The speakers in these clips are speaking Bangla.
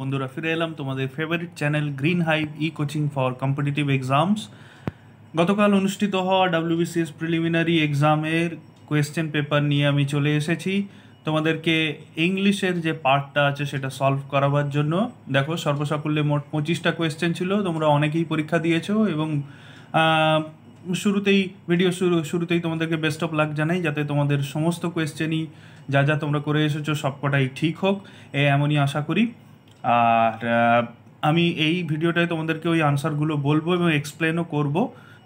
বন্ধুরা ফিরে এলাম তোমাদের ফেভারিট চ্যানেল গ্রিন হাইভ ই কোচিং ফর কম্পিটিটিভ এক্সামস গতকাল অনুষ্ঠিত হওয়া ডাব্লিউবিসিএস প্রিলিমিনারি এক্সামের কোয়েশ্চেন পেপার নিয়ে আমি চলে এসেছি তোমাদেরকে ইংলিশের যে পার্টটা আছে সেটা সলভ করাবার জন্য দেখো সর্বসাকুল্যে মোট পঁচিশটা কোয়েশ্চেন ছিল তোমরা অনেকেই পরীক্ষা দিয়েছো এবং শুরুতেই ভিডিও শুরু শুরুতেই তোমাদেরকে বেস্ট অফ লাক জানাই যাতে তোমাদের সমস্ত কোয়েশ্চেনই যা যা তোমরা করে এসেছো সবকটাই ঠিক হোক এ এমনই আশা করি আর আমি এই ভিডিওটায় তোমাদেরকে ওই আনসারগুলো বলবো এবং এক্সপ্লেনও করব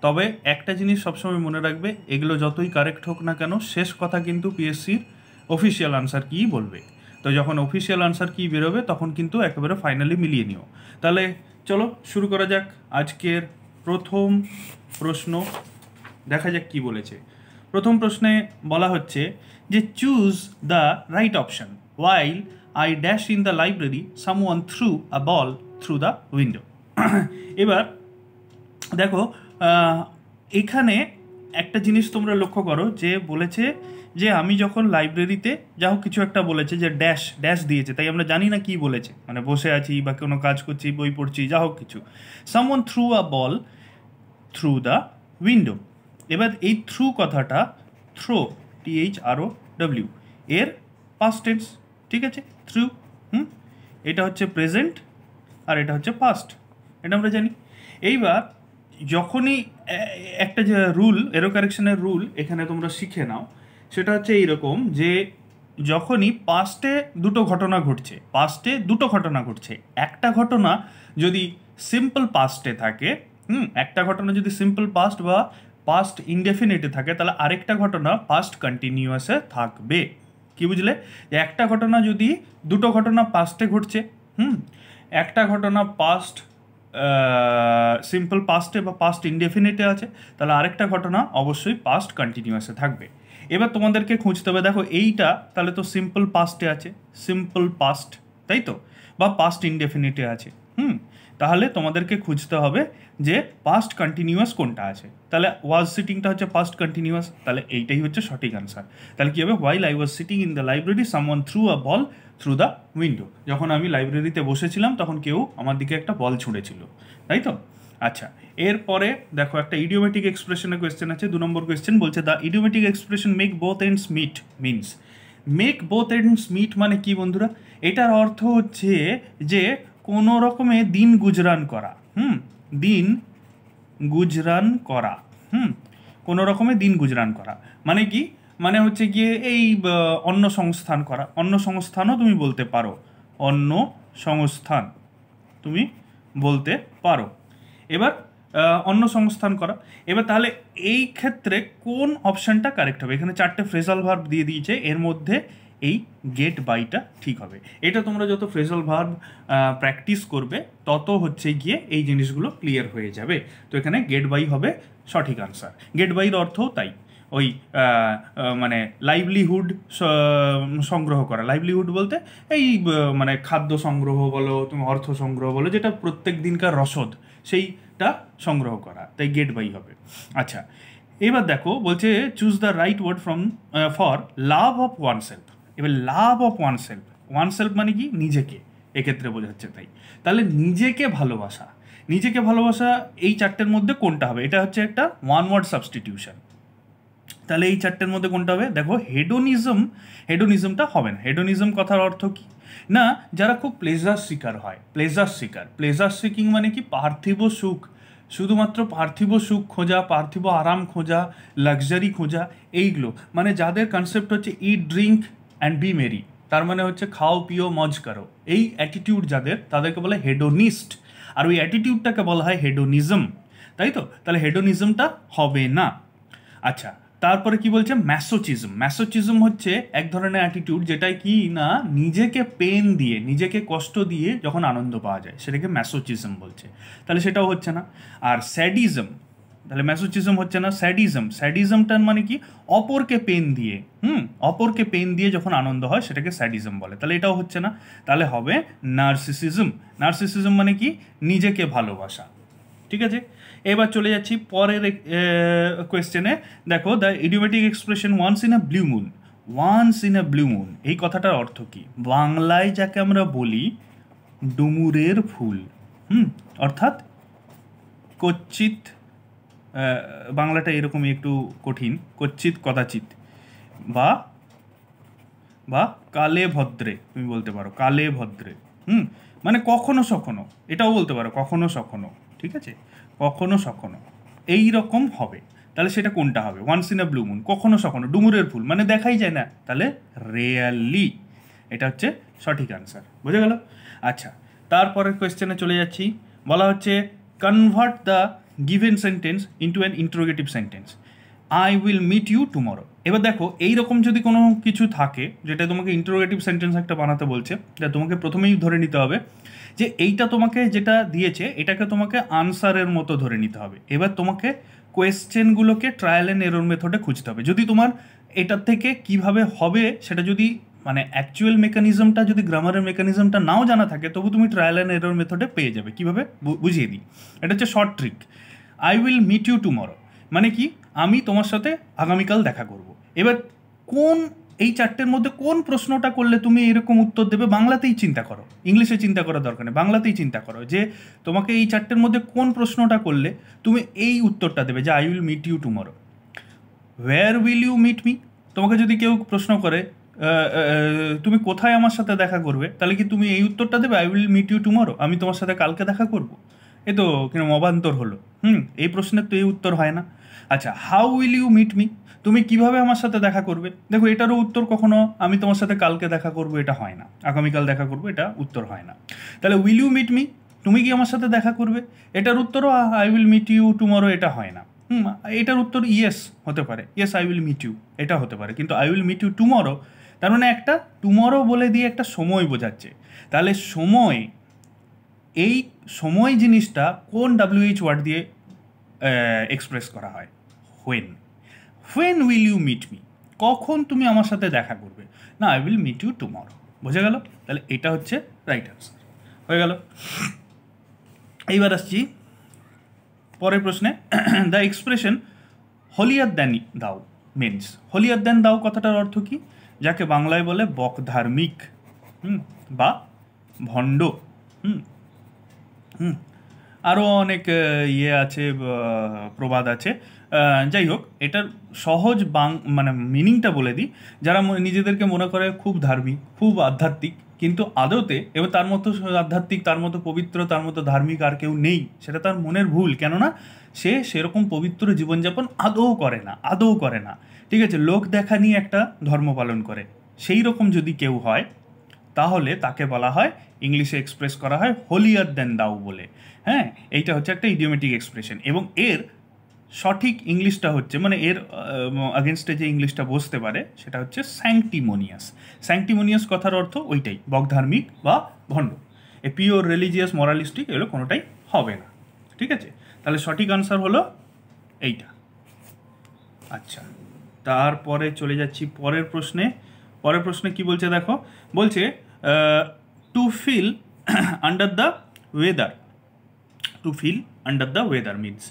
তবে একটা জিনিস সবসময় মনে রাখবে এগুলো যতই কারেক্ট হোক না কেন শেষ কথা কিন্তু পিএসসির অফিসিয়াল আনসার কী বলবে তো যখন অফিসিয়াল আনসার কী বেরোবে তখন কিন্তু একেবারে ফাইনালি মিলিয়ে নিও তাহলে চলো শুরু করা যাক আজকের প্রথম প্রশ্ন দেখা যাক কি বলেছে প্রথম প্রশ্নে বলা হচ্ছে যে choose the right option while I dashed in the library. Someone threw a ball through the window এবার দেখো এখানে একটা জিনিস তোমরা লক্ষ্য করো যে বলেছে যে আমি যখন লাইব্রেরিতে যা হোক কিছু একটা বলেছে যে ড্যাশ ড্যাশ দিয়েছে তাই আমরা জানি না কি বলেছে মানে বসে আছি বা কোনো কাজ করছি বই পড়ছি যা হোক কিছু someone threw a ball through the window এবার এই থ্রু কথাটা থ্রো টিএইচ আরও ডব্লিউ এর পাস্টেন্স ঠিক আছে থ্রু হুম এটা হচ্ছে প্রেজেন্ট আর এটা হচ্ছে পাস্ট এটা আমরা জানি এইবার যখনই একটা যে রুল এরো কারেকশনের রুল এখানে তোমরা শিখে নাও সেটা হচ্ছে এইরকম যে যখনই পাস্টে দুটো ঘটনা ঘটছে পাস্টে দুটো ঘটনা ঘটছে একটা ঘটনা যদি সিম্পল পাস্টে থাকে হুম একটা ঘটনা যদি সিম্পল পাস্ট বা পাস্ট ইনডেফিনেটে থাকে তাহলে আরেকটা ঘটনা পাস্ট কন্টিনিউয়াসে থাকবে কি বুঝলে যে একটা ঘটনা যদি দুটো ঘটনা পাস্টে ঘটছে হুম একটা ঘটনা পাস্ট সিম্পল পাস্টে বা পাস্ট ইনডেফিনেটে আছে তাহলে আরেকটা ঘটনা অবশ্যই পাস্ট কন্টিনিউয়াসে থাকবে এবার তোমাদেরকে খুঁজতে হবে দেখো এইটা তাহলে তো সিম্পল পাস্টে আছে সিম্পল পাস্ট তাই তো বা পাস্ট ইনডেফিনিটে আছে হুম তাহলে তোমাদেরকে খুঁজতে হবে যে পাস্ট কন্টিনিউয়াস কোনটা আছে তাহলে ওয়াজ সিটিংটা হচ্ছে পাস্ট কন্টিনিউয়াস তাহলে এইটাই হচ্ছে সঠিক আনসার তাহলে কী হবে while I was sitting in the library someone threw a ball through the window যখন আমি লাইব্রেরিতে বসেছিলাম তখন কেউ আমার দিকে একটা বল ছুঁড়েছিল তাই তো আচ্ছা এরপরে দেখো একটা ইডিওমেটিক এক্সপ্রেশনের কোয়েশ্চেন আছে দু নম্বর কোয়েশ্চেন বলছে the idiomatic expression make both ends meet means make both ends meet মানে কি বন্ধুরা এটার অর্থ হচ্ছে যে কোনো রকমে দিন গুজরান করা হুম দিন গুজরান করা হুম কোনো রকমে দিন গুজরান করা মানে কি মানে হচ্ছে গিয়ে এই অন্য সংস্থান করা অন্য সংস্থানও তুমি বলতে পারো অন্য সংস্থান তুমি বলতে পারো এবার অন্য সংস্থান করা এবার তাহলে এই ক্ষেত্রে কোন অপশানটা কারেক্ট হবে এখানে চারটে ফ্রেজাল ভার্ব দিয়ে দিয়েছে এর মধ্যে এই গেট বাইটা ঠিক হবে এটা তোমরা যত ফ্রেজাল ভার্ব প্র্যাকটিস করবে তত হচ্ছে গিয়ে এই জিনিসগুলো ক্লিয়ার হয়ে যাবে তো এখানে গেট বাই হবে সঠিক আনসার গেট বাইয়ের অর্থও তাই ওই মানে লাইভলিহুড সংগ্রহ করা লাইভলিহুড বলতে এই মানে খাদ্য সংগ্রহ বলো তুমি অর্থ সংগ্রহ বলো যেটা প্রত্যেক দিনকার রসদ সেইটা সংগ্রহ করা তাই গেট বাই হবে আচ্ছা এবার দেখো বলছে choose the right word from for love of oneself এবার love of oneself oneself মানে কি নিজেকে এক্ষেত্রে বোঝাচ্ছে তাই তাহলে নিজেকে ভালোবাসা নিজেকে ভালোবাসা এই চারটের মধ্যে কোনটা হবে এটা হচ্ছে একটা ওয়ান ওয়ার্ড সাবস্টিটিউশন তাহলে এই চারটের মধ্যে কোনটা হবে দেখো হেডোনিজম হেডোনিজমটা হবে না হেডোনিজম কথার অর্থ কি না যারা খুব প্লেজার শিকার হয় প্লেজার শিকার প্লেজার সিকিং মানে কি পার্থিব সুখ শুধুমাত্র পার্থিব সুখ খোঁজা পার্থিব আরাম খোঁজা লাক্সারি খোঁজা এইগুলো মানে যাদের কনসেপ্ট হচ্ছে eat drink and be merry তার মানে হচ্ছে খাও পিও মজ করো এই অ্যাটিটিউড যাদের তাদেরকে বলে হেডোনিস্ট আর ওই অ্যাটিটিউডটাকে বলা হয় হেডোনিজম তাই তো তাহলে হেডোনিজমটা হবে না আচ্ছা তারপরে কি বলছে ম্যাসোচিজম ম্যাসোচিজম হচ্ছে এক ধরনের অ্যাটিটিউড যেটা কি না নিজেকে পেন দিয়ে নিজেকে কষ্ট দিয়ে যখন আনন্দ পাওয়া যায় সেটাকে ম্যাসোচিজম বলছে তাহলে সেটাও হচ্ছে না আর স্যাডিজম তাহলে ম্যাসোচিজম হচ্ছে না স্যাডিজম স্যাডিজমটার মানে কি অপরকে পেন দিয়ে হুম অপরকে পেন দিয়ে যখন আনন্দ হয় সেটাকে স্যাডিজম বলে তাহলে এটাও হচ্ছে না তাহলে হবে নার্সিসিজম নার্সিসিজম মানে কি নিজেকে ভালোবাসা ঠিক আছে এবার চলে যাচ্ছি পরের কোয়েশ্চেনে দেখো the idiomatic expression once in a blue moon once in a blue moon এই কথাটার অর্থ কি বাংলায় যাকে আমরা বলি ডুমুরের ফুল হুম অর্থাৎ কচ্চিত বাংলাটা এরকমই একটু কঠিন কচ্ছিত কদাচিত বা বা কালে ভদ্রে তুমি বলতে পারো কালে ভদ্রে হুম মানে কখনো সখনো এটাও বলতে পারো কখনো সখনো ঠিক আছে কখনো সখনো এই রকম হবে তাহলে সেটা কোনটা হবে once in a blue moon কখনো সখনো ডুমুরের ফুল মানে দেখাই যায় না তাহলে রেয়ারলি এটা হচ্ছে সঠিক আনসার বুঝে গেল আচ্ছা তারপরের কোয়েশ্চেনে চলে যাচ্ছি বলা হচ্ছে convert the given sentence into an interrogative sentence I will meet you tomorrow এবার দেখো এইরকম যদি কোনো কিছু থাকে যেটা তোমাকে ইন্টারোগেটিভ সেন্টেন্স একটা বানাতে বলছে যা তোমাকে প্রথমেই ধরে নিতে হবে যে এইটা তোমাকে যেটা দিয়েছে এটাকে তোমাকে আনসারের মতো ধরে নিতে হবে এবার তোমাকে কোয়েশ্চেনগুলোকে ট্রায়াল অ্যান্ড এরোর মেথডে খুঁজতে হবে যদি তোমার এটার থেকে কিভাবে হবে সেটা যদি মানে অ্যাকচুয়াল মেকানিজমটা যদি গ্রামারের মেকানিজমটা নাও জানা থাকে তবু তুমি ট্রায়াল অ্যান্ড এরোর মেথডে পেয়ে যাবে কীভাবে বুঝিয়ে দিই এটা হচ্ছে short trick I will meet you tomorrow মানে কি আমি তোমার সাথে আগামীকাল দেখা করব এবার কোন এই চারটের মধ্যে কোন প্রশ্নটা করলে তুমি এরকম উত্তর দেবে বাংলাতেই চিন্তা করো ইংলিশে চিন্তা করার দরকার নেই বাংলাতেই চিন্তা করো যে তোমাকে এই চারটের মধ্যে কোন প্রশ্নটা করলে তুমি এই উত্তরটা দেবে যে I will meet you tomorrow where will you meet me তোমাকে যদি কেউ প্রশ্ন করে তুমি কোথায় আমার সাথে দেখা করবে তাহলে কি তুমি এই উত্তরটা দেবে I will meet you tomorrow আমি তোমার সাথে কালকে দেখা করবো এ তো কিরম অবান্তর হলো হুম এই প্রশ্নের তো এই উত্তর হয় না আচ্ছা how will you meet me তুমি কিভাবে আমার সাথে দেখা করবে দেখো এটারও উত্তর কখনো আমি তোমার সাথে কালকে দেখা করবো এটা হয় না আগামীকাল দেখা করবো এটা উত্তর হয় না তাহলে উইল ইউ মিট মি তুমি কি আমার সাথে দেখা করবে এটার উত্তরও I will meet you tomorrow এটা হয় না হুম এটার উত্তর ইয়েস হতে পারে yes I will meet you এটা হতে পারে কিন্তু I will meet you tomorrow তার মানে একটা টুমরো বলে দিয়ে একটা সময় বোঝাচ্ছে তাহলে সময় এই সময় জিনিসটা কোন ডাব্লিউএইচ ওয়ার্ড দিয়ে এক্সপ্রেস করা হয় when when will you meet me কখন তুমি আমার সাথে দেখা করবে না I will meet you tomorrow বোঝা গেল তাহলে এটা হচ্ছে রাইট আনসার হয়ে গেল এইবার আসছি পরের প্রশ্নে the expression holier than thou means holier than thou কথাটার অর্থ কি যাকে বাংলায় বলে বকধার্মিক বা ভণ্ড হুম হুম আরও অনেক ইয়ে আছে প্রবাদ আছে যাই হোক এটার সহজ বাং মানে মিনিংটা বলে দিই যারা নিজেদেরকে মনে করে খুব ধার্মিক খুব আধ্যাত্মিক কিন্তু আদতে এবার তার মতো আধ্যাত্মিক তার মতো পবিত্র তার মতো ধার্মিক আর কেউ নেই সেটা তার মনের ভুল কেননা সে সেরকম পবিত্র জীবনযাপন আদৌ করে না আদৌ করে না ঠিক আছে লোক দেখা নিয়ে একটা ধর্ম পালন করে সেই রকম যদি কেউ হয় তাহলে তাকে বলা হয় ইংলিশে এক্সপ্রেস করা হয় হোলিয়ার দেন দাও বলে হ্যাঁ এইটা হচ্ছে একটা ইডিওমেটিক এক্সপ্রেশন এবং এর সঠিক ইংলিশটা হচ্ছে মানে এর আগেনস্টে যে ইংলিশটা বসতে পারে সেটা হচ্ছে স্যাংটিমোনিয়াস স্যাংটিমোনিয়াস কথার অর্থ ওইটাই বকধার্মিক বা ভণ্ড এ পিওর রিলিজিয়াস মরালিস্টিক এগুলো কোনোটাই হবে না ঠিক আছে তাহলে সঠিক আনসার হলো এইটা আচ্ছা তারপরে চলে যাচ্ছি পরের প্রশ্নে পরের প্রশ্নে কি বলছে দেখো বলছে to feel under the weather to feel under the weather means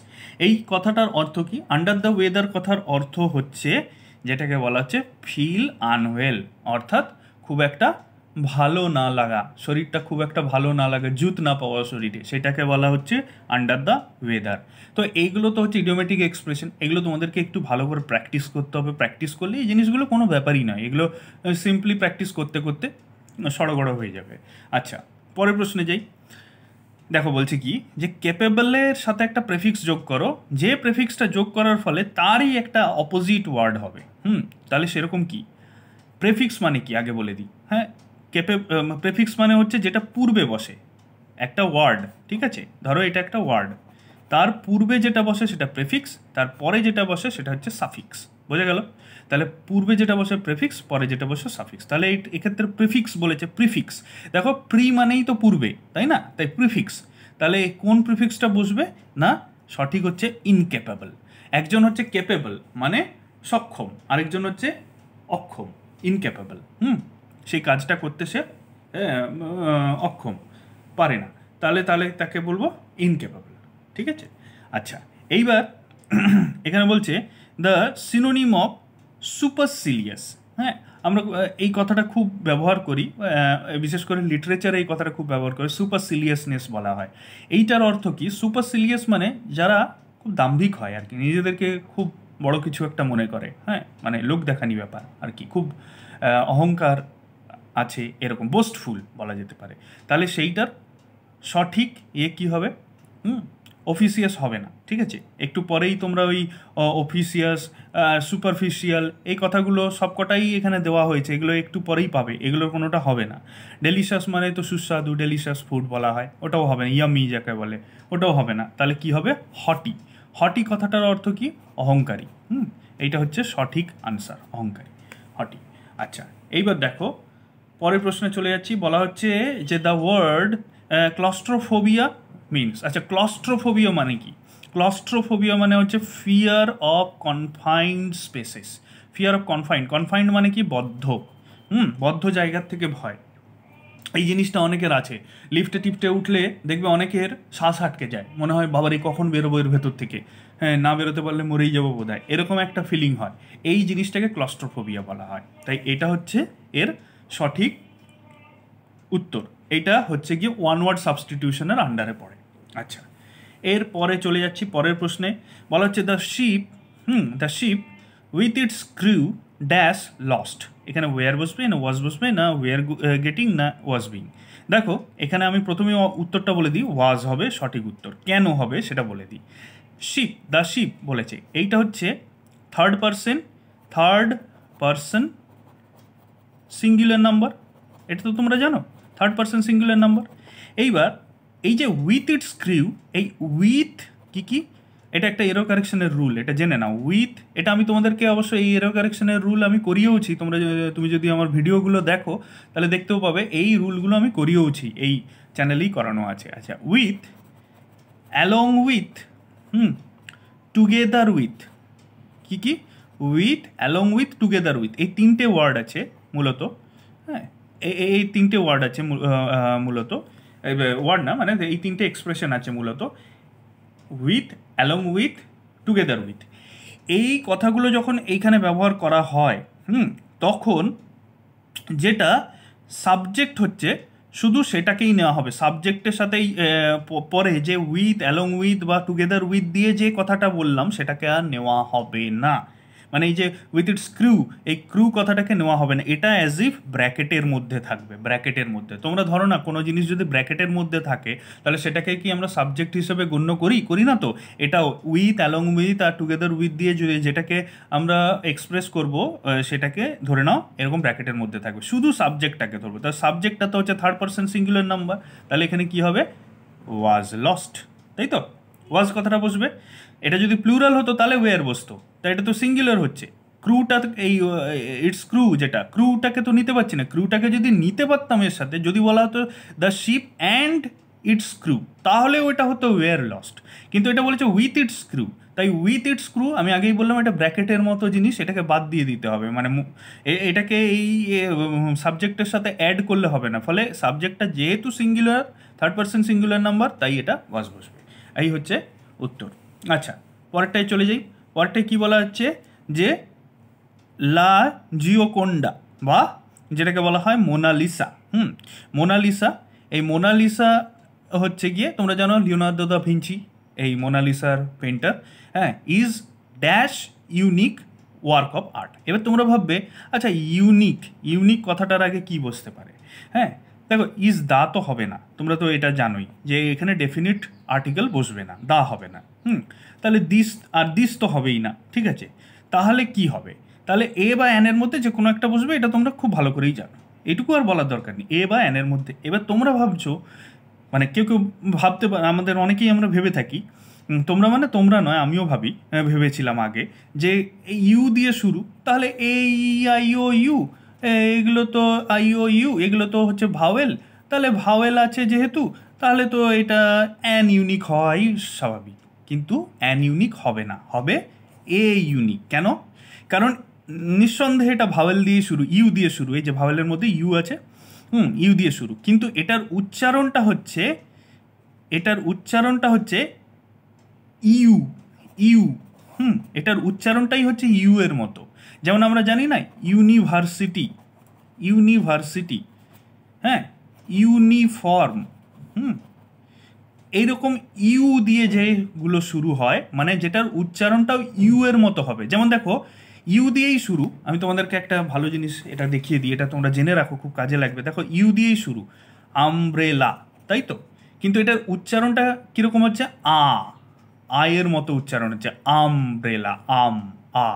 এই কথাটার অর্থ কি আন্ডার দ্য ওয়েদার কথার অর্থ হচ্ছে যেটাকে বলা হচ্ছে ফিল আনওয়েল অর্থাৎ খুব একটা ভালো না লাগা শরীরটা খুব একটা ভালো না লাগা জুত না পাওয়া শরীরে সেটাকে বলা হচ্ছে আন্ডার দ্য ওয়েদার তো এইগুলো তো হচ্ছে ইডিওমেটিক এক্সপ্রেশন এগুলো তোমাদেরকে একটু ভালো করে প্র্যাকটিস করতে হবে প্র্যাকটিস করলে এই জিনিসগুলো কোনো ব্যাপারই নয় এগুলো সিম্পলি প্র্যাকটিস করতে করতে সড়গড় হয়ে যাবে আচ্ছা পরের প্রশ্নে যাই দেখো বলছে কি যে ক্যাপেবলের সাথে একটা প্রেফিক্স যোগ করো যে প্রেফিক্সটা যোগ করার ফলে তারই একটা অপোজিট ওয়ার্ড হবে হুম তাহলে সেরকম কি প্রেফিক্স মানে কি আগে বলে দিই হ্যাঁ কেপে প্রেফিক্স মানে হচ্ছে যেটা পূর্বে বসে একটা ওয়ার্ড ঠিক আছে ধরো এটা একটা ওয়ার্ড তার পূর্বে যেটা বসে সেটা প্রেফিক্স তার পরে যেটা বসে সেটা হচ্ছে সাফিক্স বোঝা গেল তাহলে পূর্বে যেটা বসে প্রেফিক্স পরে যেটা বসে সাফিক্স তাহলে এক্ষেত্রে প্রিফিক্স বলেছে প্রিফিক্স দেখো প্রি মানেই তো পূর্বে তাই না তাই প্রিফিক্স তাহলে কোন প্রিফিক্সটা বসবে না সঠিক হচ্ছে ইনক্যাপেবল একজন হচ্ছে ক্যাপেবল মানে সক্ষম আরেকজন হচ্ছে অক্ষম ইনক্যাপেবল হুম সেই কাজটা করতে সে অক্ষম পারে না তাহলে তাহলে তাকে বলবো ইনক্যাপেবল ঠিক আছে আচ্ছা এইবার এখানে বলছে দ্য সিনোনিম অফ সুপারসিলিয়াস হ্যাঁ আমরা এই কথাটা খুব ব্যবহার করি বিশেষ করে লিটারেচারে এই কথাটা খুব ব্যবহার করে সুপারসিলিয়াসনেস বলা হয় এইটার অর্থ কি সুপারসিলিয়াস মানে যারা খুব দাম্ভিক হয় আর কি নিজেদেরকে খুব বড় কিছু একটা মনে করে হ্যাঁ মানে লোক দেখানি ব্যাপার আর কি খুব অহংকার আছে এরকম বোস্টফুল বলা যেতে পারে তাহলে সেইটার সঠিক ইয়ে কী হবে হুম অফিসিয়াস হবে না ঠিক আছে একটু পরেই তোমরা ওই অফিসিয়াস সুপারফিশিয়াল এই কথাগুলো সবকটাই এখানে দেওয়া হয়েছে এগুলো একটু পরেই পাবে এগুলোর কোনোটা হবে না ডেলিশাস মানে তো সুস্বাদু ডেলিশাস ফুড বলা হয় ওটাও হবে না ইয়ামি যাকে বলে ওটাও হবে না তাহলে কি হবে হটি হটি কথাটার অর্থ কি অহংকারী হুম এইটা হচ্ছে সঠিক আনসার অহংকারী হটি আচ্ছা এইবার দেখো পরের প্রশ্নে চলে যাচ্ছি বলা হচ্ছে যে দ্য ওয়ার্ড ক্লস্ট্রোফোবিয়া মিনস আচ্ছা ক্লস্ট্রোফোবিয়া মানে কি ক্লস্ট্রোফোবিয়া মানে হচ্ছে fear of confined spaces fear of confined confined মানে কি বদ্ধ হুম বদ্ধ জায়গার থেকে ভয় এই জিনিসটা অনেকের আছে লিফটে টিপটে উঠলে দেখবে অনেকের শ্বাস আটকে যায় মনে হয় বাবার এই কখন বেরোবো এর ভেতর থেকে হ্যাঁ না বেরোতে পারলে মরেই যাবো বোধ হয় এরকম একটা ফিলিং হয় এই জিনিসটাকে ক্লস্ট্রোফোবিয়া বলা হয় তাই এটা হচ্ছে এর সঠিক উত্তর এটা হচ্ছে গিয়ে ওয়ান ওয়ার্ড সাবস্টিটিউশনের আন্ডারে পড়ে আচ্ছা এর পরে চলে যাচ্ছি পরের প্রশ্নে বলা হচ্ছে the ship hmm the ship with its crew dash lost এখানে ওয়ার বসবে না ওয়াজ বসবে না ওয়ার গেটিং না ওয়াজ বিং দেখো এখানে আমি প্রথমে উত্তরটা বলে দিই ওয়াজ হবে সঠিক উত্তর কেন হবে সেটা বলে দিই শিপ দ্য শিপ বলেছে এইটা হচ্ছে third person third person singular number এটা তো তোমরা জানো থার্ড পারসন সিঙ্গুলার নাম্বার এইবার এই যে উইথ ইট স্ক্রিউ এই উইথ কি কি এটা একটা এরো কারেকশনের রুল এটা জেনে নাও উইথ এটা আমি তোমাদেরকে অবশ্যই এই এরো কারেকশনের রুল আমি করিয়েওছি তোমরা তুমি যদি আমার ভিডিওগুলো দেখো তাহলে দেখতেও পাবে এই রুলগুলো আমি করিয়েওছি এই চ্যানেলেই করানো আছে আচ্ছা with along with hmm together with কি কি with along with together with এই তিনটে ওয়ার্ড আছে মূলত হ্যাঁ এই তিনটে ওয়ার্ড আছে মূলত ওয়ার্ড না মানে এই তিনটে এক্সপ্রেশন আছে মূলত with along with together with এই কথাগুলো যখন এইখানে ব্যবহার করা হয় হুম তখন যেটা সাবজেক্ট হচ্ছে শুধু সেটাকেই নেওয়া হবে সাবজেক্টের সাথেই পরে যে উইথ অ্যালং উইথ বা টুগেদার উইথ দিয়ে যে কথাটা বললাম সেটাকে আর নেওয়া হবে না মানে এই যে উইথ ইট স্ক্রু এই ক্রু কথাটাকে নেওয়া হবে না এটা অ্যাজ ইফ ব্র্যাকেটের মধ্যে থাকবে ব্র্যাকেটের মধ্যে তোমরা ধরো না কোনো জিনিস যদি ব্র্যাকেটের মধ্যে থাকে তাহলে সেটাকে কি আমরা সাবজেক্ট হিসেবে গণ্য করি করি না তো এটাও উইথ অ্যালং উইথ আর টুগেদার উইথ দিয়ে যদি যেটাকে আমরা এক্সপ্রেস করব সেটাকে ধরে নাও এরকম ব্র্যাকেটের মধ্যে থাকবে শুধু সাবজেক্টটাকে ধরবো তার সাবজেক্টটা তো হচ্ছে থার্ড পার্সন সিঙ্গুলার নাম্বার তাহলে এখানে কি হবে ওয়াজ লস্ট তাই তো ওয়াজ কথাটা বসবে এটা যদি প্লুরাল হতো তাহলে ওয়ের বসতো তাই এটা তো সিঙ্গুলার হচ্ছে ক্রুটা এই ইটস ক্রু যেটা ক্রুটাকে তো নিতে পারছি না ক্রুটাকে যদি নিতে পারতাম এর সাথে যদি বলা হতো the ship and its crew তাহলে ওটা হতো ওয়ার লস্ট কিন্তু এটা বলেছে উইথ ইটস ক্রু তাই উইথ ইটস ক্রু আমি আগেই বললাম এটা ব্র্যাকেটের মতো জিনিস এটাকে বাদ দিয়ে দিতে হবে মানে এটাকে এই সাবজেক্টের সাথে অ্যাড করলে হবে না ফলে সাবজেক্টটা যেহেতু singular third person singular number তাই এটা বাস বসবে এই হচ্ছে উত্তর আচ্ছা পরেরটায় চলে যাই পরটা কি বলা হচ্ছে যে লা জিওকোন্ডা বা যেটাকে বলা হয় মোনালিসা হুম মোনালিসা এই মোনালিসা হচ্ছে গিয়ে তোমরা জানো লিওনার্দো দা ভিঞ্চি এই মোনালিসার পেন্টার হ্যাঁ is dash unique work of art এবার তোমরা ভাববে আচ্ছা ইউনিক ইউনিক কথাটার আগে কি বসতে পারে হ্যাঁ দেখো ইজ দা তো হবে না তোমরা তো এটা জানোই যে এখানে ডেফিনিট আর্টিকেল বসবে না দা হবে না হুম তাহলে দিস আর দিস তো হবেই না ঠিক আছে তাহলে কি হবে তাহলে এ বা অ্যানের মধ্যে যে কোনো একটা বসবে এটা তোমরা খুব ভালো করেই জানো এটুকু আর বলার দরকার নেই এ বা অ্যানের মধ্যে এবার তোমরা ভাবছো মানে কেউ কেউ ভাবতে আমাদের অনেকেই আমরা ভেবে থাকি তোমরা মানে তোমরা নয় আমিও ভাবি ভেবেছিলাম আগে যে ইউ দিয়ে শুরু তাহলে এ আই ও ইউ এইগুলো তো আইও ইউ এগুলো তো হচ্ছে ভাওয়েল তাহলে ভাওয়েল আছে যেহেতু তাহলে তো এটা অ্যান ইউনিক হওয়াই স্বাভাবিক কিন্তু অ্যান ইউনিক হবে না হবে এ ইউনিক কেন কারণ নিঃসন্দেহে এটা ভাওয়েল দিয়ে শুরু ইউ দিয়ে শুরু এই যে ভাওয়েলের মধ্যে ইউ আছে হুম ইউ দিয়ে শুরু কিন্তু এটার উচ্চারণটা হচ্ছে এটার উচ্চারণটা হচ্ছে ইউ ইউ হুম এটার উচ্চারণটাই হচ্ছে ইউ এর মতো যেমন আমরা জানি না ইউনিভার্সিটি ইউনিভার্সিটি হ্যাঁ ইউনিফর্ম হুম এইরকম ইউ দিয়ে যেগুলো শুরু হয় মানে যেটার উচ্চারণটাও ইউ এর মতো হবে যেমন দেখো ইউ দিয়েই শুরু আমি তোমাদেরকে একটা ভালো জিনিস এটা দেখিয়ে দিই এটা তোমরা জেনে রাখো খুব কাজে লাগবে দেখো ইউ দিয়েই শুরু আমব্রেলা তাই তো কিন্তু এটার উচ্চারণটা কীরকম হচ্ছে আ আয়ের মতো উচ্চারণ হচ্ছে আমব্রেলা আম আ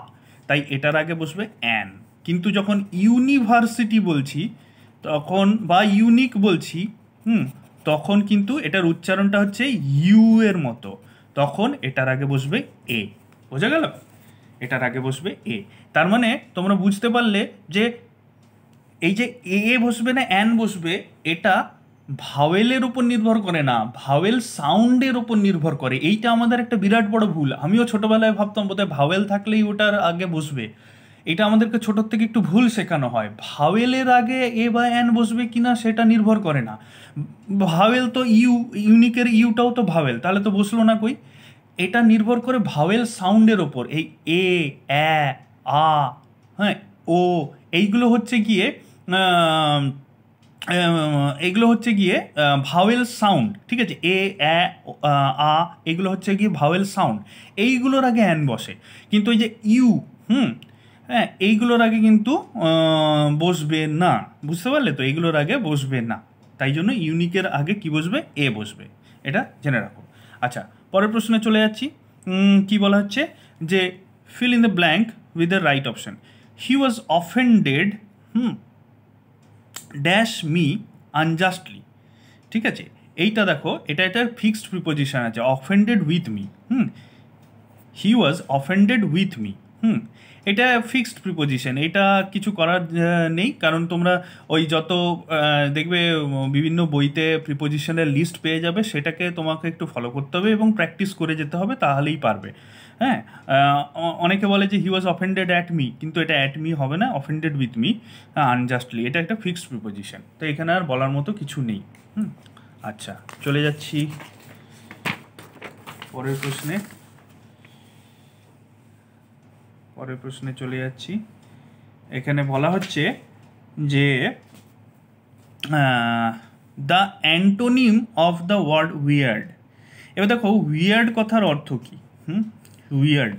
তাই এটার আগে বসবে অ্যান কিন্তু যখন ইউনিভার্সিটি বলছি তখন বা ইউনিক বলছি হুম তখন কিন্তু এটার উচ্চারণটা হচ্ছে ইউ এর মতো তখন এটার আগে বসবে এ বোঝা গেল এটার আগে বসবে এ তার মানে তোমরা বুঝতে পারলে যে এই যে এ বসবে না অ্যান বসবে এটা ভাওয়েলের উপর নির্ভর করে না ভাওয়েল সাউন্ডের উপর নির্ভর করে এইটা আমাদের একটা বিরাট বড় ভুল আমিও ছোটোবেলায় ভাবতাম বোধহয় ভাওয়েল থাকলেই ওটার আগে বসবে এটা আমাদেরকে ছোটোর থেকে একটু ভুল শেখানো হয় ভাওয়েলের আগে এ বা অ্যান বসবে কি না সেটা নির্ভর করে না ভাওয়েল তো ইউ ইউনিকের ইউটাও তো ভাওয়েল তাহলে তো বসলো না কই এটা নির্ভর করে ভাওয়েল সাউন্ডের ওপর এই এ অ্যা আ হ্যাঁ ও এইগুলো হচ্ছে গিয়ে এগুলো হচ্ছে গিয়ে ভাওয়েল সাউন্ড ঠিক আছে এ অ্যা আ এগুলো হচ্ছে গিয়ে ভাওয়েল সাউন্ড এইগুলোর আগে অ্যান বসে কিন্তু ওই যে ইউ হুম হ্যাঁ এইগুলোর আগে কিন্তু বসবে না বুঝতে পারলে তো এইগুলোর আগে বসবে না তাই জন্য ইউনিকের আগে কি বসবে এ বসবে এটা জেনে রাখো আচ্ছা পরের প্রশ্নে চলে যাচ্ছি কি বলা হচ্ছে যে fill in the blank with the right option he was offended hmm dash me unjustly ঠিক আছে এইটা দেখো এটা এটার ফিক্সড প্রিপোজিশন আছে offended with me hmm he was offended with me হুম এটা ফিক্সড প্রিপোজিশন এটা কিছু করার নেই কারণ তোমরা ওই যত দেখবে বিভিন্ন বইতে প্রিপোজিশনের লিস্ট পেয়ে যাবে সেটাকে তোমাকে একটু ফলো করতে হবে এবং প্র্যাকটিস করে যেতে হবে তাহলেই পারবে হ্যাঁ অনেকে বলে যে he was offended at me কিন্তু এটা অ্যাট মি হবে না অফেন্ডেড উইথ মি আনজাস্টলি এটা একটা ফিক্সড প্রিপোজিশন তো এখানে আর বলার মতো কিছু নেই হুম আচ্ছা চলে যাচ্ছি পরের প্রশ্নে পরের প্রশ্নে চলে যাচ্ছি এখানে বলা হচ্ছে যে the antonym of the word weird এবার দেখো উইয়ার্ড কথার অর্থ কী হুম উইয়ার্ড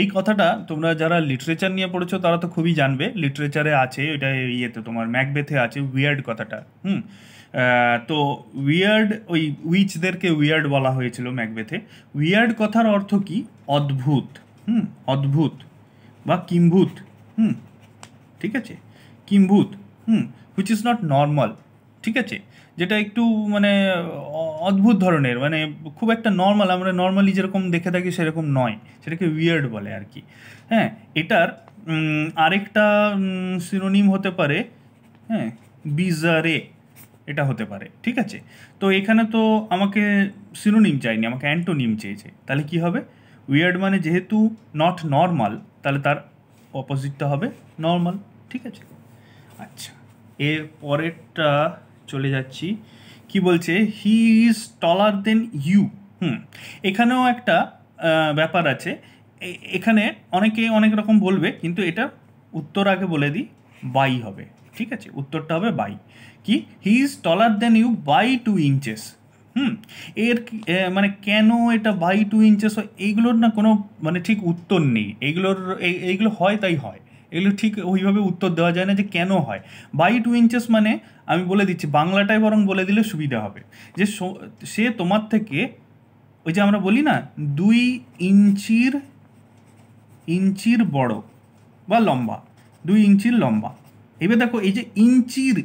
এই কথাটা তোমরা যারা লিটারেচার নিয়ে পড়েছো তারা তো খুবই জানবে লিটারেচারে আছে এটা ইয়েতে তোমার ম্যাকবেথে আছে উইয়ার্ড কথাটা হুম তো উইয়ার্ড ওই উইচদেরকে উইয়ার্ড বলা হয়েছিল ম্যাকবেথে উইয়ার্ড কথার অর্থ কি অদ্ভুত হুম অদ্ভুত বা কিম্ভূত হুম ঠিক আছে কিম্ভূত হুম হুইচ ইজ নট নর্মাল ঠিক আছে যেটা একটু মানে অদ্ভুত ধরনের মানে খুব একটা নর্মাল আমরা নর্মালি যেরকম দেখে থাকি সেরকম নয় সেটাকে উইয়ার্ড বলে আর কি হ্যাঁ এটার আরেকটা সিনোনিম হতে পারে হ্যাঁ বিজারে এটা হতে পারে ঠিক আছে তো এখানে তো আমাকে সিনোনিম চাইনি আমাকে অ্যান্টোনিম চেয়েছে তাহলে কি হবে উইয়ার্ড মানে যেহেতু নট নর্মাল তাহলে তার অপোজিটটা হবে নর্মাল ঠিক আছে আচ্ছা এর পরেরটা চলে যাচ্ছি কি বলছে হি ইজ টলার দেন ইউ হুম এখানেও একটা ব্যাপার আছে এখানে অনেকে অনেক রকম বলবে কিন্তু এটা উত্তর আগে বলে দিই বাই হবে ঠিক আছে উত্তরটা হবে বাই কি he is taller then you by two inches হুম এর মানে কেন এটা বাই টু ইঞ্চেস এইগুলোর না কোনো মানে ঠিক উত্তর নেই এইগুলোর এইগুলো হয় তাই হয় এগুলো ঠিক ওইভাবে উত্তর দেওয়া যায় না যে কেন হয় বাই টু ইঞ্চেস মানে আমি বলে দিচ্ছি বাংলাটাই বরং বলে দিলে সুবিধা হবে যে সে তোমার থেকে ওই যে আমরা বলি না দুই ইঞ্চির ইঞ্চির বড় বা লম্বা দুই ইঞ্চির লম্বা এবার দেখো এই যে ইঞ্চির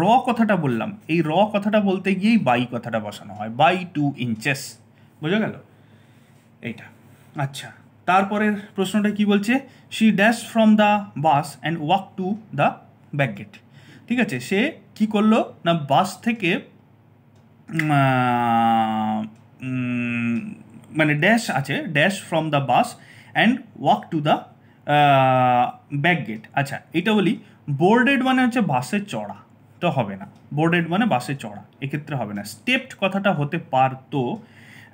র কথাটা বললাম এই র কথাটা বলতে গিয়েই বাই কথাটা বসানো হয় বাই টু ইঞ্চেস বোঝা গেল এইটা আচ্ছা তারপরের প্রশ্নটা কি বলছে she dash from the bus and walk to the back gate ঠিক আছে সে কি করলো না বাস থেকে মানে ড্যাশ আছে dash from the bus and walk to the back gate আচ্ছা এটা বলি বোর্ডেড মানে হচ্ছে বাসে চড়া তো হবে না বোর্ডেড মানে বাসে চড়া এক্ষেত্রে হবে না স্টেপড কথাটা হতে পারতো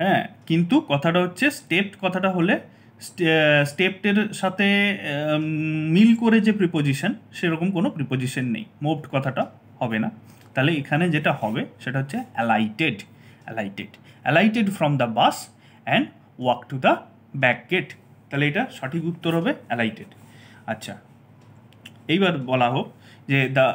হ্যাঁ কিন্তু কথাটা হচ্ছে স্টেপড কথাটা হলে স্টেপটের সাথে মিল করে যে প্রিপোজিশন সেরকম কোনো প্রিপোজিশন নেই মোভড কথাটা হবে না তাহলে এখানে যেটা হবে সেটা হচ্ছে alighted alighted alighted from the bus and walk to the back gate তাহলে এটা সঠিক উত্তর হবে অ্যালাইটেড আচ্ছা এইবার বলা হোক যে দ্য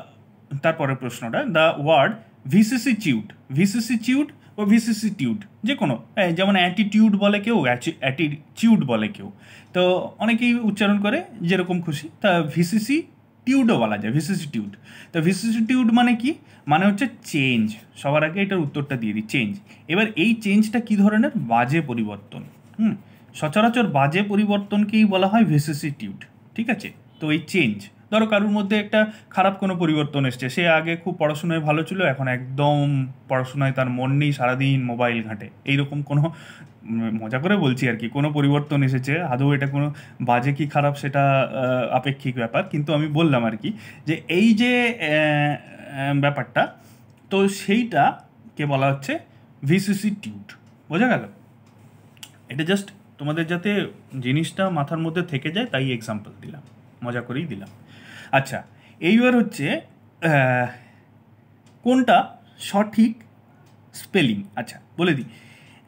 তারপরের প্রশ্নটা দ্য ওয়ার্ড ভিসিসিচিউড ভিসিসিচিউড ও ভিসিসিটিউড যে কোনো যেমন অ্যাটিটিউড বলে কেউ অ্যাটিটিউড বলে কেউ তো অনেকেই উচ্চারণ করে যেরকম খুশি তা ভিসিসি টিউডও বলা যায় ভিসিসিটিউড তো ভিসিসিটিউড মানে কি মানে হচ্ছে চেঞ্জ সবার আগে এটার উত্তরটা দিয়ে দিই চেঞ্জ এবার এই চেঞ্জটা কী ধরনের বাজে পরিবর্তন হুম সচরাচর বাজে পরিবর্তনকেই বলা হয় ভিসিসিটিউড ঠিক আছে তো এই চেঞ্জ ধরো কারোর মধ্যে একটা খারাপ কোনো পরিবর্তন এসছে সে আগে খুব পড়াশোনায় ভালো ছিল এখন একদম পড়াশোনায় তার মন নেই সারাদিন মোবাইল ঘাঁটে এইরকম কোনো মজা করে বলছি আর কি কোনো পরিবর্তন এসেছে আদৌ এটা কোনো বাজে কি খারাপ সেটা আপেক্ষিক ব্যাপার কিন্তু আমি বললাম আর কি যে এই যে ব্যাপারটা তো সেইটাকে বলা হচ্ছে ভিসিসিটিউড বোঝা গেল এটা জাস্ট তোমাদের যাতে জিনিসটা মাথার মধ্যে থেকে যায় তাই এক্সাম্পল দিলাম মজা করেই দিলাম আচ্ছা এইবার হচ্ছে কোনটা সঠিক স্পেলিং আচ্ছা বলে দিই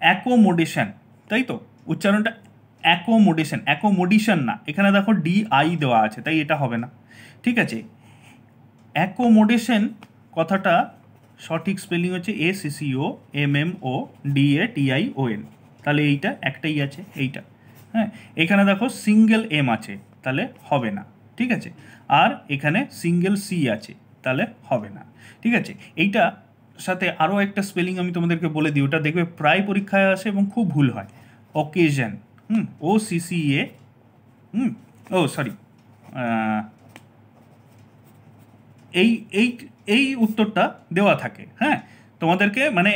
অ্যাকোমোডেশন তাই তো উচ্চারণটা অ্যাকোমোডেশন অ্যাকোমোডিশন না এখানে দেখো ডি আই দেওয়া আছে তাই এটা হবে না ঠিক আছে অ্যাকোমোডেশন কথাটা সঠিক স্পেলিং হচ্ছে A C C O M M O D A T I O N তাহলে এইটা একটাই আছে এইটা হ্যাঁ এখানে দেখো সিঙ্গেল এম আছে তাহলে হবে না ঠিক আছে আর এখানে সিঙ্গেল সি আছে তাহলে হবে না ঠিক আছে এইটা সাথে আরও একটা স্পেলিং আমি তোমাদেরকে বলে দিই ওটা দেখবে প্রায় পরীক্ষায় আসে এবং খুব ভুল হয় অকেশন হুম ও এ হুম ও সরি এই এই এই উত্তরটা দেওয়া থাকে হ্যাঁ তোমাদেরকে মানে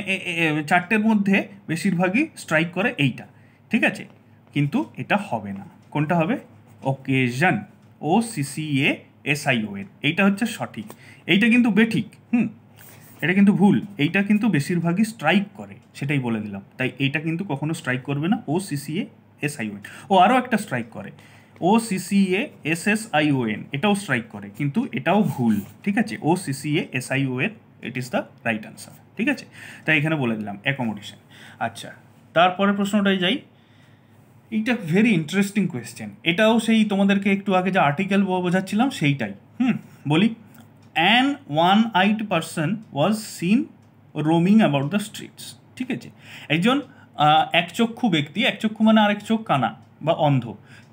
চারটের মধ্যে বেশিরভাগই স্ট্রাইক করে এইটা ঠিক আছে কিন্তু এটা হবে না কোনটা হবে অকেশন ও সিসিএ এসআইওএন এইটা হচ্ছে সঠিক এইটা কিন্তু বেঠিক হুম এটা কিন্তু ভুল এইটা কিন্তু বেশিরভাগই স্ট্রাইক করে সেটাই বলে দিলাম তাই এইটা কিন্তু কখনো স্ট্রাইক করবে না ও সিসিএ এসআইওএন ও আরও একটা স্ট্রাইক করে O C C A S S I O N এটাও স্ট্রাইক করে কিন্তু এটাও ভুল ঠিক আছে O C C A S I O N it is the right answer ঠিক আছে তাই এখানে বলে দিলাম অ্যাকোমোডেশন আচ্ছা তারপরে প্রশ্নটাই যাই এইটা ভেরি ইন্টারেস্টিং কোয়েশ্চেন এটাও সেই তোমাদেরকে একটু আগে যে আর্টিকেল বোঝাচ্ছিলাম সেইটাই হুম বলি an one eyed person was seen roaming about the streets ঠিক আছে একজন একচক্ষু ব্যক্তি একচক্ষু মানে আরেক চোখ কানা বা অন্ধ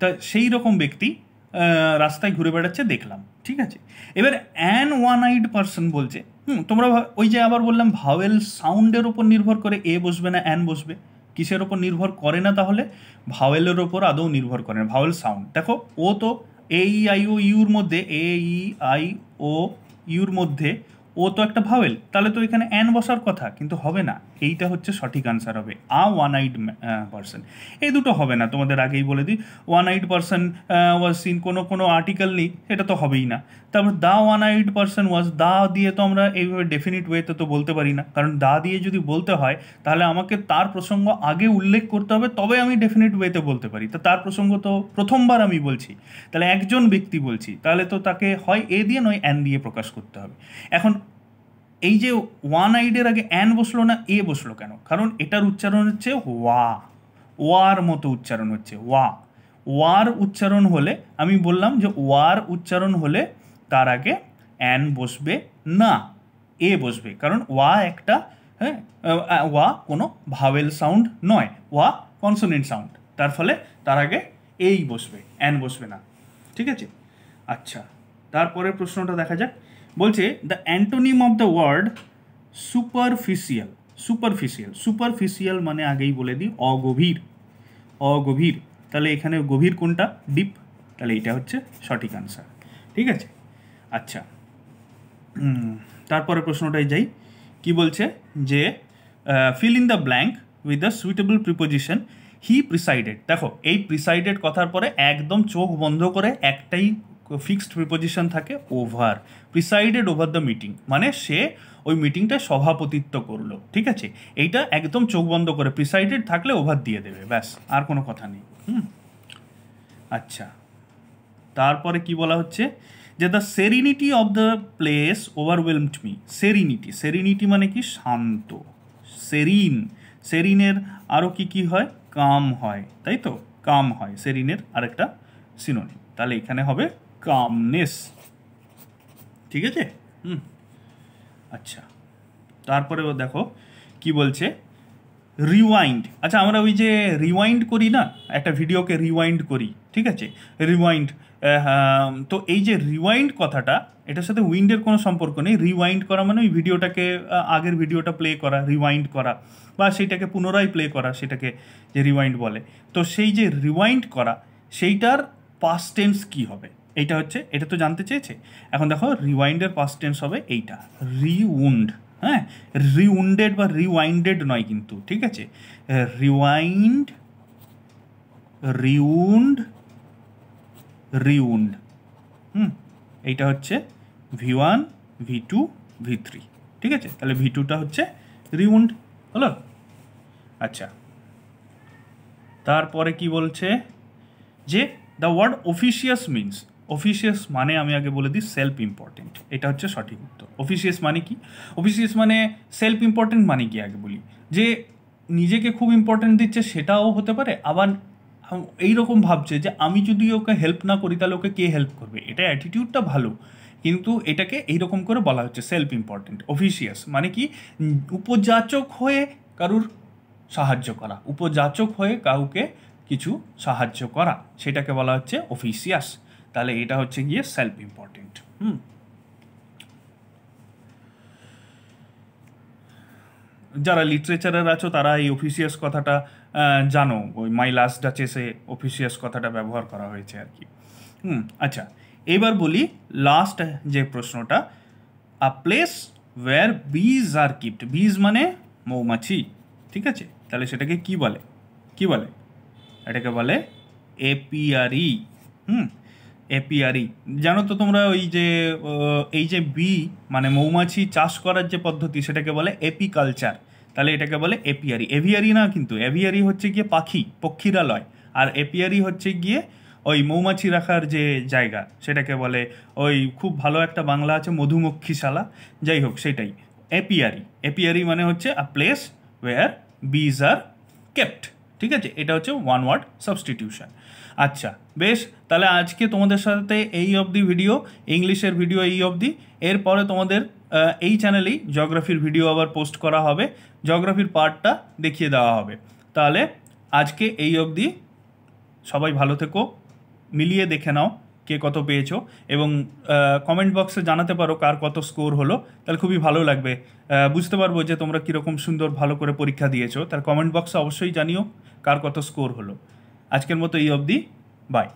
তা সেই রকম ব্যক্তি রাস্তায় ঘুরে বেড়াচ্ছে দেখলাম ঠিক আছে এবার অ্যান ওয়ান আইড পার্সন বলছে হুম তোমরা ওই যে আবার বললাম ভাওয়েল সাউন্ডের উপর নির্ভর করে এ বসবে না অ্যান বসবে কিসের ওপর নির্ভর করে না তাহলে ভাওয়েলের ওপর আদৌ নির্ভর করে না ভাওয়েল সাউন্ড দেখো ও তো এ ই আই ও ইউর মধ্যে এ ই আই ও ইউর মধ্যে ও তো একটা ভাওয়েল তাহলে তো এখানে অ্যান বসার কথা কিন্তু হবে না এইটা হচ্ছে সঠিক আনসার হবে আ ওয়ান আইড পারসন এই দুটো হবে না তোমাদের আগেই বলে দিই one eyed person was seen কোনো কোনো আর্টিকেল নেই এটা তো হবেই না তারপর the one eyed person was the দিয়ে তো আমরা এইভাবে ডেফিনিট ওয়েতে তো বলতে পারি না কারণ দা দিয়ে যদি বলতে হয় তাহলে আমাকে তার প্রসঙ্গ আগে উল্লেখ করতে হবে তবে আমি ডেফিনিট ওয়েতে বলতে পারি তো তার প্রসঙ্গ তো প্রথমবার আমি বলছি তাহলে একজন ব্যক্তি বলছি তাহলে তো তাকে হয় এ দিয়ে নয় অ্যান দিয়ে প্রকাশ করতে হবে এখন এই যে ওয়ান আইডের আগে অ্যান বসলো না এ বসলো কেন কারণ এটার উচ্চারণ হচ্ছে ওয়া ওয়ার মতো উচ্চারণ হচ্ছে ওয়া ওয়ার উচ্চারণ হলে আমি বললাম যে ওয়ার উচ্চারণ হলে তার আগে অ্যান বসবে না এ বসবে কারণ ওয়া একটা হ্যাঁ ওয়া কোনো ভাওয়েল সাউন্ড নয় ওয়া কনসোনেন্ট সাউন্ড তার ফলে তার আগে এই বসবে অ্যান বসবে না ঠিক আছে আচ্ছা তারপরের প্রশ্নটা দেখা যাক বলছে the antonym of the word superficial superficial superficial মানে আগেই বলে দিই অগভীর অগভীর তাহলে এখানে গভীর কোনটা ডিপ তাহলে এটা হচ্ছে সঠিক আনসার ঠিক আছে আচ্ছা তারপরে প্রশ্নটাই যাই কি বলছে যে fill in the blank with the suitable preposition he presided দেখো এই প্রিসাইডেড কথার পরে একদম চোখ বন্ধ করে একটাই ফিক্সড প্রিপোজিশন থাকে over presided over the meeting মানে সে ওই মিটিংটা সভাপতিত্ব করলো ঠিক আছে এইটা একদম চোখ বন্ধ করে প্রিসাইডেড থাকলে ওভার দিয়ে দেবে ব্যাস আর কোনো কথা নেই হুম আচ্ছা তারপরে কি বলা হচ্ছে যে the serenity of the place overwhelmed me serenity serenity মানে কি শান্ত সেরিন সেরিনের আরও কি কি হয় কাম হয় তাই তো কাম হয় সেরিনের আরেকটা সিনোনি তাহলে এখানে হবে কামনেস ঠিক আছে হুম আচ্ছা তারপরে দেখো কি বলছে রিওয়াইন্ড আচ্ছা আমরা ওই যে রিওয়াইন্ড করি না একটা ভিডিওকে রিওয়াইন্ড করি ঠিক আছে রিওয়াইন্ড তো এই যে রিওয়াইন্ড কথাটা এটার সাথে উইন্ডের কোনো সম্পর্ক নেই রিওয়াইন্ড করা মানে ওই ভিডিওটাকে আগের ভিডিওটা প্লে করা রিওয়াইন্ড করা বা সেইটাকে পুনরায় প্লে করা সেটাকে যে রিওয়াইন্ড বলে তো সেই যে রিওয়াইন্ড করা সেইটার পাস্ট টেন্স কী হবে এইটা হচ্ছে এটা তো জানতে চেয়েছে এখন দেখো রিওয়াইন্ডের পাস্ট টেন্স হবে এইটা রিউন্ড হ্যাঁ রিউন্ডেড বা রিওয়াইন্ডেড নয় কিন্তু ঠিক আছে রিওয়াইন্ড রিউন্ড রিউন্ড হুম এইটা হচ্ছে V one V two V three ঠিক আছে তাহলে ভি টুটা হচ্ছে রিউন্ড হলো আচ্ছা তারপরে কি বলছে যে the word officious means officious মানে আমি আগে বলে দিই সেলফ ইম্পর্টেন্ট এটা হচ্ছে সঠিক উত্তর অফিসিয়াস মানে কি অফিসিয়াস মানে সেলফ ইম্পর্টেন্ট মানে কি আগে বলি যে নিজেকে খুব ইম্পর্টেন্ট দিচ্ছে সেটাও হতে পারে আবার এইরকম ভাবছে যে আমি যদি ওকে হেল্প না করি তাহলে ওকে কে হেল্প করবে এটা অ্যাটিটিউডটা ভালো কিন্তু এটাকে এইরকম করে বলা হচ্ছে সেলফ ইম্পর্টেন্ট অফিসিয়াস মানে কি উপযাচক হয়ে কারুর সাহায্য করা উপযাচক হয়ে কাউকে কিছু সাহায্য করা সেটাকে বলা হচ্ছে অফিসিয়াস তাহলে এটা হচ্ছে গিয়ে সেলফ ইম্পর্টেন্ট হুম যারা লিটারেচারের আছো তারা এই অফিসিয়াস কথাটা জানো ওই মাই লাস্ট ডাচেসে অফিসিয়াস কথাটা ব্যবহার করা হয়েছে আর কি হুম আচ্ছা এবার বলি লাস্ট যে প্রশ্নটা আ প্লেস ওয়ার বিজ আর কিপ্ট বিজ মানে মৌমাছি ঠিক আছে তাহলে সেটাকে কি বলে কি বলে এটাকে বলে এপিআরই হুম এপিয়ারি জানো তো তোমরা ওই যে এই যে বি মানে মৌমাছি চাষ করার যে পদ্ধতি সেটাকে বলে এপিকালচার তাহলে এটাকে বলে এপিয়ারি এভিয়ারি না কিন্তু এভিয়ারি হচ্ছে গিয়ে পাখি পক্ষীরালয় আর এপিয়ারি হচ্ছে গিয়ে ওই মৌমাছি রাখার যে জায়গা সেটাকে বলে ওই খুব ভালো একটা বাংলা আছে মধুমক্ষীশালা যাই হোক সেটাই এপিয়ারি এপিয়ারি মানে হচ্ছে আ প্লেস ওয়ার বিজ আর কেপ্ট ঠিক আছে এটা হচ্ছে ওয়ান ওয়ার্ড সাবস্টিটিউশন আচ্ছা বেশ তাহলে আজকে তোমাদের সাথে এই অবধি ভিডিও ইংলিশের ভিডিও এই অবধি এরপরে তোমাদের এই চ্যানেলেই জগ্রাফির ভিডিও আবার পোস্ট করা হবে জগ্রাফির পার্টটা দেখিয়ে দেওয়া হবে তাহলে আজকে এই অবধি সবাই ভালো থেকো মিলিয়ে দেখে নাও কে কত পেয়েছো এবং কমেন্ট বক্সে জানাতে পারো কার কত স্কোর হলো তাহলে খুবই ভালো লাগবে বুঝতে পারবো যে তোমরা কীরকম সুন্দর ভালো করে পরীক্ষা দিয়েছো তার কমেন্ট বক্সে অবশ্যই জানিও কার কত স্কোর হলো আজকের মতো এই অবধি বাই